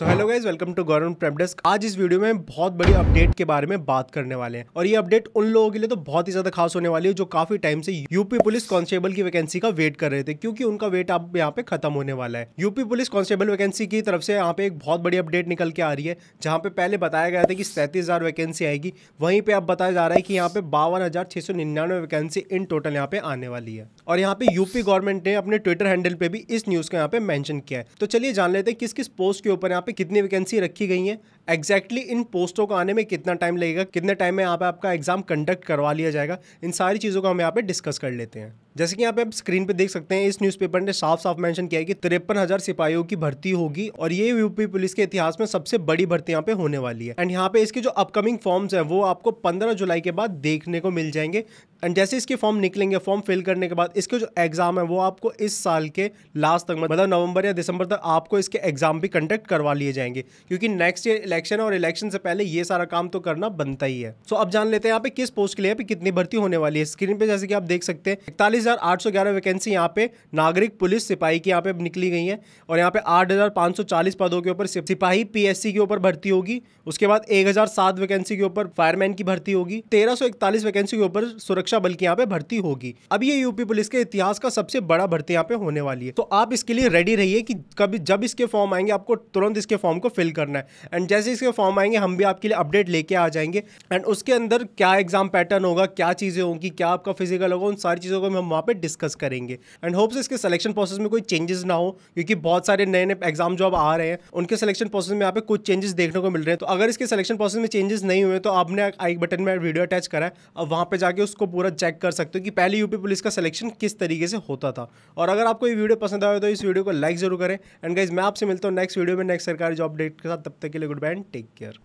so hello guys welcome to government Prem desk आज इस video में बहुत बड़ी अपडेट के बारे में बात करने वाले हैं और ये अपडेट उन लोगों के लिए तो बहुत ही ज्यादा खास होने वाली है जो काफी टाइम से यूपी पुलिस कांस्टेबल की वैकेंसी का वेट कर रहे थे क्योंकि उनका वेट अब यहाँ पे खत्म होने वाला है यूपी पुलिस कांस्टेबल वैकेंसी की तरफ से यहाँ पे एक बहुत बड़ी अपडेट निकल के आ रही है जहाँ पे पहले बताया गया था कि सैंतीस वैकेंसी आएगी वहीं पे अब बताया जा रहा है कि यहाँ पे बावन वैकेंसी इन टोटल यहाँ पे आने वाली है और यहाँ पे यूपी गवर्नमेंट ने अपने ट्विटर हैंडल पे भी इस न्यूज को यहाँ पे मैंशन किया है तो चलिए जान लेते हैं किस किस पोस्ट के ऊपर यहाँ पे कितनी वैकेंसी रखी गई हैं एग्जैक्टली exactly इन पोस्टों को आने में कितना टाइम लगेगा कितने टाइम में यहाँ पे आपका एग्जाम कंडक्ट करवा लिया जाएगा इन सारी चीज़ों को हम यहाँ पे डिस्कस कर लेते हैं जैसे कि यहाँ पे आप स्क्रीन पे देख सकते हैं इस न्यूज़पेपर ने साफ साफ मेंशन किया है कि तिरपन हज़ार सिपाहियों की भर्ती होगी और ये यूपी पुलिस के इतिहास में सबसे बड़ी भर्ती यहाँ पे होने वाली है एंड यहाँ पे इसके जो अपकमिंग फॉर्म्स हैं वो आपको पंद्रह जुलाई के बाद देखने को मिल जाएंगे एंड जैसे इसके फॉर्म निकलेंगे फॉर्म फिल करने के बाद इसके जो एग्ज़ाम है वो आपको इस साल के लास्ट तक मतलब नवंबर या दिसंबर तक आपको इसके एग्ज़ाम भी कंडक्ट करवा लिए जाएंगे क्योंकि नेक्स्ट ईयर इलेक्शन और इलेक्शन से पहले ये सारा काम तो करना बनता ही है सो so, अब जान लेते हैं यहाँ पे किस पोस्ट के लिए कितनी भर्ती होने वाली है स्क्रीन पे जैसे कि आप देख सकते हैं इकतालीस हज़ार आठ सौ ग्यारह वैकेंसी यहाँ पे नागरिक पुलिस सिपाही की यहाँ पे निकली गई है और यहाँ पे आठ हज़ार सौ चालीस पदों के ऊपर सिपाही पीएससी के ऊपर भर्ती होगी उसके बाद एक हज़ार सात वैकेंसी के ऊपर फायरमैन की भर्ती होगी तेरह इकतालीस वैकेंसी के ऊपर सुरक्षा सुरक्षा बल की यहाँ पे भर्ती होगी अब ये यूपी पुलिस के इतिहास का सबसे बड़ा भर्ती यहाँ पे होने वाली है तो आप इसके लिए रेडी रहिए कि कभी जब इसके फॉर्म आएंगे आपको तुरंत इसके फॉर्म को फिल करना है एंड जैसे इसके फॉर्म आएंगे हम भी आपके लिए अपडेट लेके आ जाएंगे एंड उसके अंदर क्या एग्जाम पैटर्न होगा क्या चीज़ें होंगी क्या आपका फिजिकल होगा उन सारी चीज़ों को हम वहाँ पे डिस्कस करेंगे एंड होप्स इसके सिलेक्शन प्रोसेस में कोई चेंजेस ना हो क्योंकि बहुत सारे नए नए एग्जाम जो अब आ रहे हैं उनके सिलेक्शन प्रोसेस में यहाँ पे कुछ चेंजेस देखने को मिल रहे हैं तो अगर इसके सिलेक्शन प्रोसेस में चेंजेस नहीं हुए तो आपने आई बटन में वीडियो अटैच करा है अब वहाँ पर जाके उसको पूरा चेक कर सकते हो कि पहले यूपी पुलिस का सिलेक्शन किस तरीके से होता था और अगर आपको ये वीडियो पसंद आए तो इस वीडियो को लाइक जरूर करें एंड गाइज मैं आपसे मिलता हूँ नेक्स्ट वीडियो में नेक्स्ट सरकारी जॉब अपडेट के साथ तब तक के लिए goodbye and take care